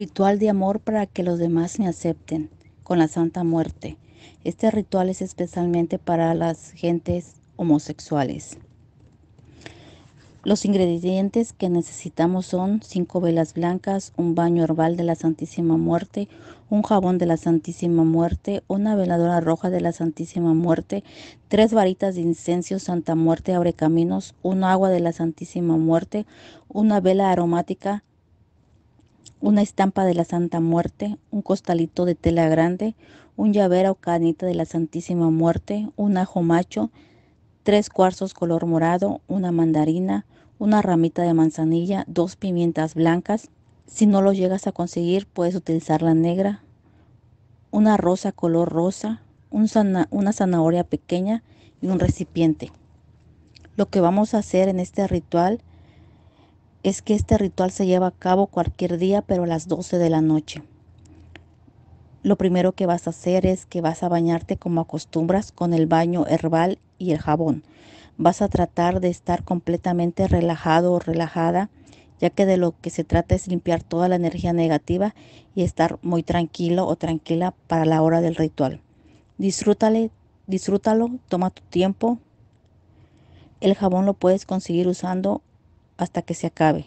Ritual de amor para que los demás me acepten con la Santa Muerte. Este ritual es especialmente para las gentes homosexuales. Los ingredientes que necesitamos son cinco velas blancas, un baño herbal de la Santísima Muerte, un jabón de la Santísima Muerte, una veladora roja de la Santísima Muerte, tres varitas de incenso Santa Muerte abre caminos, un agua de la Santísima Muerte, una vela aromática una estampa de la Santa Muerte, un costalito de tela grande, un llavero o canita de la Santísima Muerte, un ajo macho, tres cuarzos color morado, una mandarina, una ramita de manzanilla, dos pimientas blancas. Si no lo llegas a conseguir, puedes utilizar la negra, una rosa color rosa, un una zanahoria pequeña y un recipiente. Lo que vamos a hacer en este ritual es que este ritual se lleva a cabo cualquier día, pero a las 12 de la noche. Lo primero que vas a hacer es que vas a bañarte como acostumbras con el baño herbal y el jabón. Vas a tratar de estar completamente relajado o relajada, ya que de lo que se trata es limpiar toda la energía negativa y estar muy tranquilo o tranquila para la hora del ritual. Disfrútale, disfrútalo, toma tu tiempo. El jabón lo puedes conseguir usando hasta que se acabe.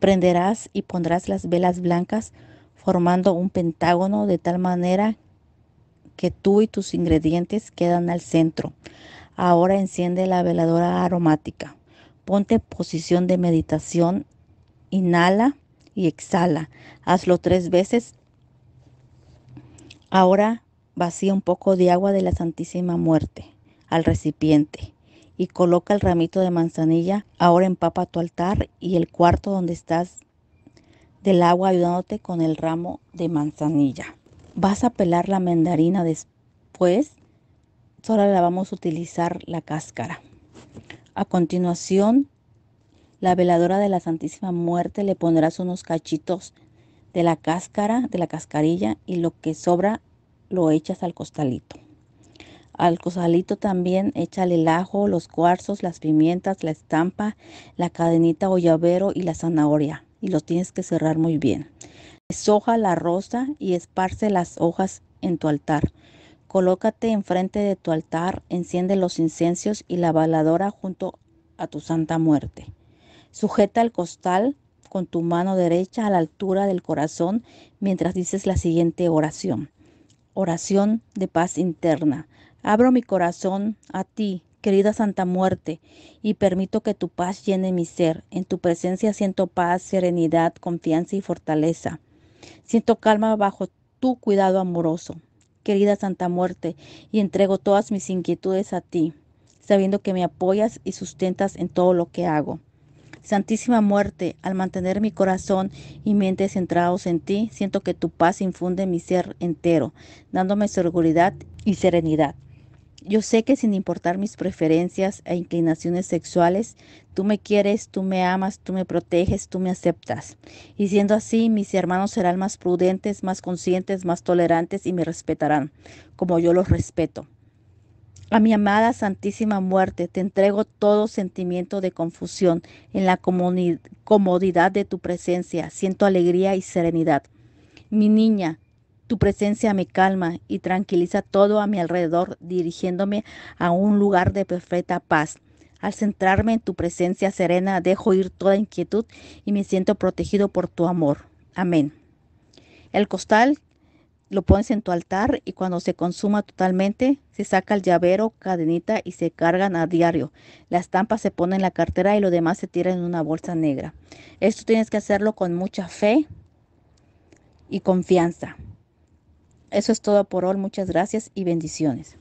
Prenderás y pondrás las velas blancas formando un pentágono de tal manera que tú y tus ingredientes quedan al centro. Ahora enciende la veladora aromática. Ponte posición de meditación. Inhala y exhala. Hazlo tres veces. Ahora vacía un poco de agua de la Santísima Muerte al recipiente y coloca el ramito de manzanilla. Ahora empapa tu altar y el cuarto donde estás del agua ayudándote con el ramo de manzanilla. Vas a pelar la mandarina después, solo la vamos a utilizar la cáscara. A continuación, la veladora de la Santísima Muerte le pondrás unos cachitos de la cáscara, de la cascarilla y lo que sobra lo echas al costalito. Al cosalito también échale el ajo, los cuarzos, las pimientas, la estampa, la cadenita o llavero y la zanahoria. Y lo tienes que cerrar muy bien. Deshoja la rosa y esparce las hojas en tu altar. Colócate enfrente de tu altar, enciende los incensios y la baladora junto a tu santa muerte. Sujeta el costal con tu mano derecha a la altura del corazón mientras dices la siguiente oración. Oración de paz interna. Abro mi corazón a ti, querida Santa Muerte, y permito que tu paz llene mi ser. En tu presencia siento paz, serenidad, confianza y fortaleza. Siento calma bajo tu cuidado amoroso, querida Santa Muerte, y entrego todas mis inquietudes a ti, sabiendo que me apoyas y sustentas en todo lo que hago. Santísima Muerte, al mantener mi corazón y mente centrados en ti, siento que tu paz infunde mi ser entero, dándome seguridad y serenidad. Yo sé que sin importar mis preferencias e inclinaciones sexuales, tú me quieres, tú me amas, tú me proteges, tú me aceptas. Y siendo así, mis hermanos serán más prudentes, más conscientes, más tolerantes y me respetarán, como yo los respeto. A mi amada Santísima Muerte, te entrego todo sentimiento de confusión en la comodidad de tu presencia. Siento alegría y serenidad. Mi niña, tu presencia me calma y tranquiliza todo a mi alrededor, dirigiéndome a un lugar de perfecta paz. Al centrarme en tu presencia serena, dejo ir toda inquietud y me siento protegido por tu amor. Amén. El costal lo pones en tu altar y cuando se consuma totalmente, se saca el llavero, cadenita y se cargan a diario. La estampa se pone en la cartera y lo demás se tira en una bolsa negra. Esto tienes que hacerlo con mucha fe y confianza. Eso es todo por hoy. Muchas gracias y bendiciones.